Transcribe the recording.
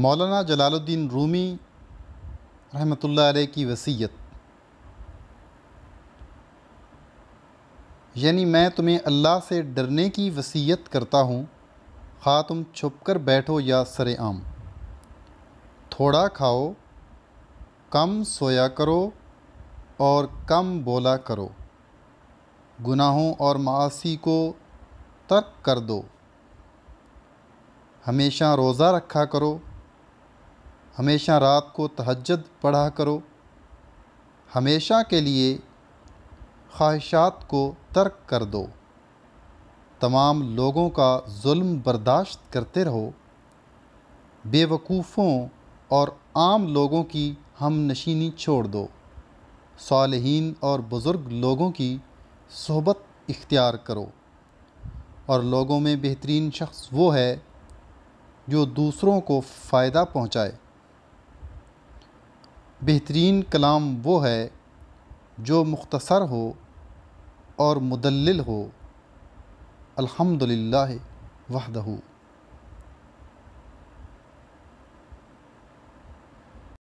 मौलाना जलालुद्दीन रूमी रहमतुल्लाह अलैह की वसीयत यानी मैं तुम्हें अल्लाह से डरने की वसीयत करता हूँ खा तुम छुप कर बैठो या सरेआम थोड़ा खाओ कम सोया करो और कम बोला करो गुनाहों और मासी को तर्क कर दो हमेशा रोज़ा रखा करो हमेशा रात को तहजद पढ़ा करो हमेशा के लिए ख्वाहिशात को तर्क कर दो तमाम लोगों का जुल्म बर्दाश्त करते रहो बेवकूफ़ों और आम लोगों की हम नशीनी छोड़ दो सालहीन और बुज़ुर्ग लोगों की सोहबत इख्तियार करो और लोगों में बेहतरीन शख्स वो है जो दूसरों को फ़ायदा पहुँचाए बेहतरीन कलाम वो है जो मुख्तसर हो और मुदलिल हो अल्हम्दुलिल्लाह वहदहू